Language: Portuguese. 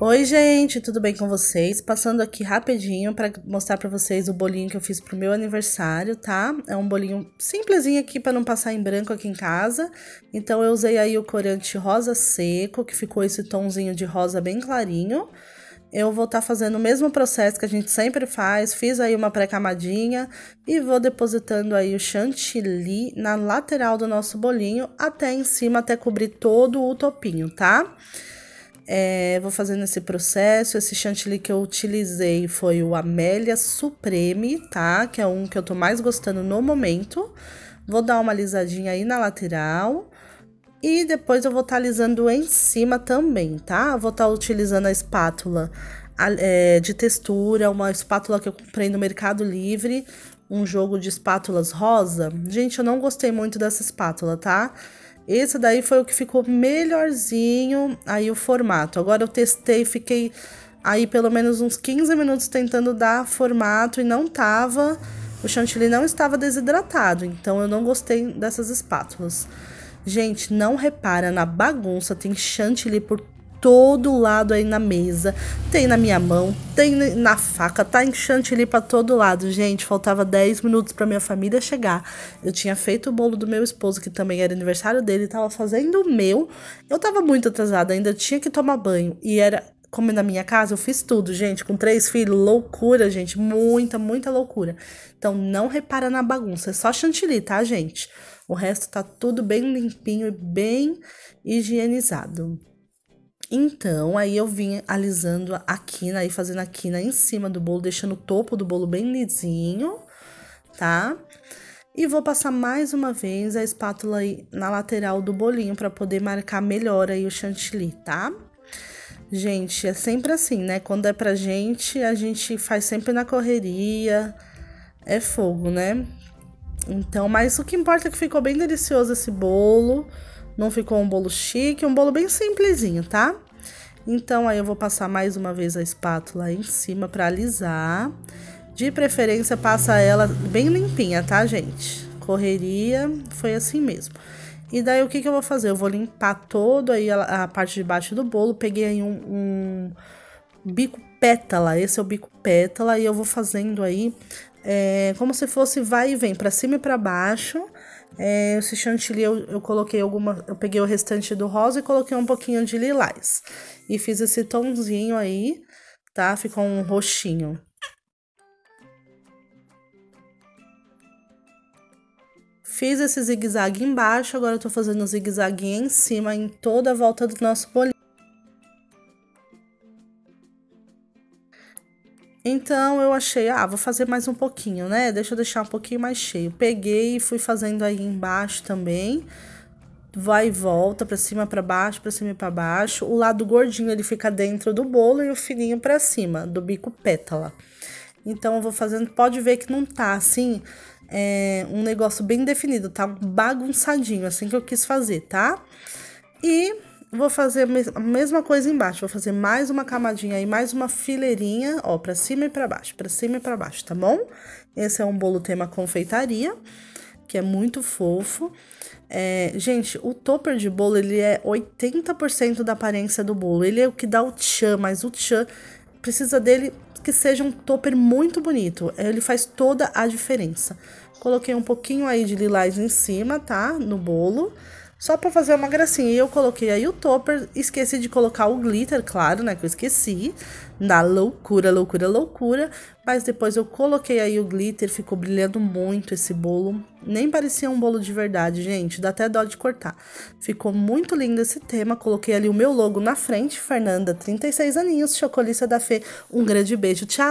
Oi, gente, tudo bem com vocês? Passando aqui rapidinho para mostrar para vocês o bolinho que eu fiz pro meu aniversário, tá? É um bolinho simplesinho aqui para não passar em branco aqui em casa. Então eu usei aí o corante rosa seco, que ficou esse tonzinho de rosa bem clarinho. Eu vou estar tá fazendo o mesmo processo que a gente sempre faz, fiz aí uma pré-camadinha e vou depositando aí o chantilly na lateral do nosso bolinho até em cima, até cobrir todo o topinho, tá? Tá? É, vou fazendo esse processo. Esse chantilly que eu utilizei foi o Amélia Supreme, tá? Que é um que eu tô mais gostando no momento. Vou dar uma alisadinha aí na lateral. E depois eu vou estar tá alisando em cima também, tá? Eu vou estar tá utilizando a espátula é, de textura, uma espátula que eu comprei no Mercado Livre, um jogo de espátulas rosa. Gente, eu não gostei muito dessa espátula, tá? Tá? Esse daí foi o que ficou melhorzinho aí o formato. Agora eu testei, fiquei aí pelo menos uns 15 minutos tentando dar formato e não tava, o chantilly não estava desidratado, então eu não gostei dessas espátulas. Gente, não repara na bagunça, tem chantilly por todo lado aí na mesa, tem na minha mão, tem na faca, tá em chantilly pra todo lado. Gente, faltava 10 minutos pra minha família chegar. Eu tinha feito o bolo do meu esposo, que também era aniversário dele, tava fazendo o meu. Eu tava muito atrasada, ainda tinha que tomar banho. E era como na minha casa, eu fiz tudo, gente, com três filhos, loucura, gente, muita, muita loucura. Então não repara na bagunça, é só chantilly, tá, gente? O resto tá tudo bem limpinho e bem higienizado. Então, aí eu vim alisando a quina, aí fazendo a quina em cima do bolo, deixando o topo do bolo bem lisinho, tá? E vou passar mais uma vez a espátula aí na lateral do bolinho para poder marcar melhor aí o chantilly, tá? Gente, é sempre assim, né? Quando é pra gente, a gente faz sempre na correria. É fogo, né? Então, mas o que importa é que ficou bem delicioso esse bolo. Não ficou um bolo chique, um bolo bem simplesinho, tá? Então aí eu vou passar mais uma vez a espátula em cima para alisar. De preferência passa ela bem limpinha, tá, gente? Correria, foi assim mesmo. E daí o que, que eu vou fazer? Eu vou limpar todo aí a, a parte de baixo do bolo. Peguei aí um, um bico pétala, esse é o bico pétala, e eu vou fazendo aí é, como se fosse vai e vem para cima e para baixo é, esse chantilly eu, eu coloquei alguma. Eu peguei o restante do rosa e coloquei um pouquinho de lilás. E fiz esse tomzinho aí, tá? Ficou um roxinho. Fiz esse zigue-zague embaixo, agora eu tô fazendo o zigue-zague em cima, em toda a volta do nosso bolinho. Então eu achei, ah, vou fazer mais um pouquinho, né? Deixa eu deixar um pouquinho mais cheio. Peguei e fui fazendo aí embaixo também. Vai e volta para cima, para baixo, para cima e para baixo. O lado gordinho ele fica dentro do bolo e o fininho para cima, do bico pétala. Então eu vou fazendo, pode ver que não tá assim, é, um negócio bem definido, tá bagunçadinho, assim que eu quis fazer, tá? E Vou fazer a mesma coisa embaixo, vou fazer mais uma camadinha aí, mais uma fileirinha, ó, pra cima e pra baixo, pra cima e pra baixo, tá bom? Esse é um bolo tema confeitaria, que é muito fofo. É, gente, o topper de bolo, ele é 80% da aparência do bolo. Ele é o que dá o tchan, mas o tchan precisa dele que seja um topper muito bonito. É, ele faz toda a diferença. Coloquei um pouquinho aí de lilás em cima, tá? No bolo só para fazer uma gracinha. E eu coloquei aí o topper, esqueci de colocar o glitter, claro, né, que eu esqueci, na loucura, loucura, loucura, mas depois eu coloquei aí o glitter, ficou brilhando muito esse bolo. Nem parecia um bolo de verdade, gente, dá até dó de cortar. Ficou muito lindo esse tema, coloquei ali o meu logo na frente, Fernanda, 36 aninhos, Chocolista da Fê. Um grande beijo, tchau!